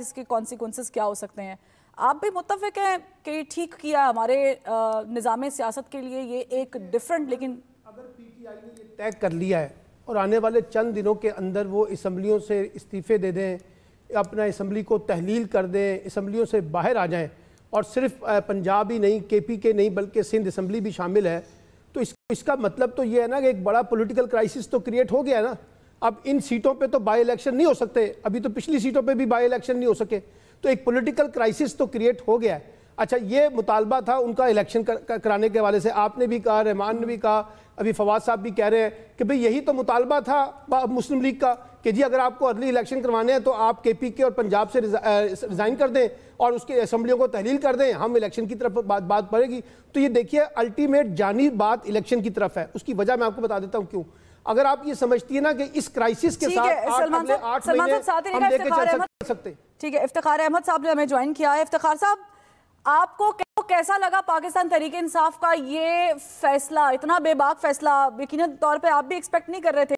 इसके कॉन्सिक्वेंसेस क्या हो सकते हैं आप भी मुतफ़ हैं कि ठीक किया हमारे निज़ाम सियासत के लिए ये एक डिफरेंट लेकिन अगर पीटीआई ने ये तय कर लिया है और आने वाले चंद दिनों के अंदर वो इसम्बलियों से इस्तीफ़े दे दें अपना इसम्बली को तहलील कर दें इसम्बलियों से बाहर आ जाएं और सिर्फ पंजाब ही नहीं के पी के नहीं बल्कि सिंध इसम्बली भी शामिल है तो इस, इसका मतलब तो ये है ना कि एक बड़ा पोलिटिकल क्राइसिस तो क्रिएट हो गया है ना अब इन सीटों पे तो बाई इलेक्शन नहीं हो सकते अभी तो पिछली सीटों पे भी बाई इलेक्शन नहीं हो सके तो एक पॉलिटिकल क्राइसिस तो क्रिएट हो गया है अच्छा ये मुतालबा था उनका इलेक्शन कर, कर, कराने के हवाले से आपने भी कहा रहमान ने भी कहा अभी फवाद साहब भी कह रहे हैं कि भाई यही तो मुतालबा था मुस्लिम लीग का कि जी अगर आपको अर्ली इलेक्शन करवाने हैं तो आप के पी के और पंजाब से रिज़ाइन कर दें और उसके असम्बलियों को तहलील कर दें हम इलेक्शन की तरफ बात बात पड़ेगी तो ये देखिए अल्टीमेट जानी बात इलेक्शन की तरफ है उसकी वजह मैं आपको बता देता हूँ क्यों अगर आप ये समझती है ना कि इस क्राइसिस के साथ महीने हम लेके चल सकते ठीक है इफ्तार अहमद साहब ने हमें ज्वाइन किया है इफ्तार साहब आपको कैसा लगा पाकिस्तान तरीके इंसाफ का ये फैसला इतना बेबाक फैसला यकीन तौर पे आप भी एक्सपेक्ट नहीं कर रहे थे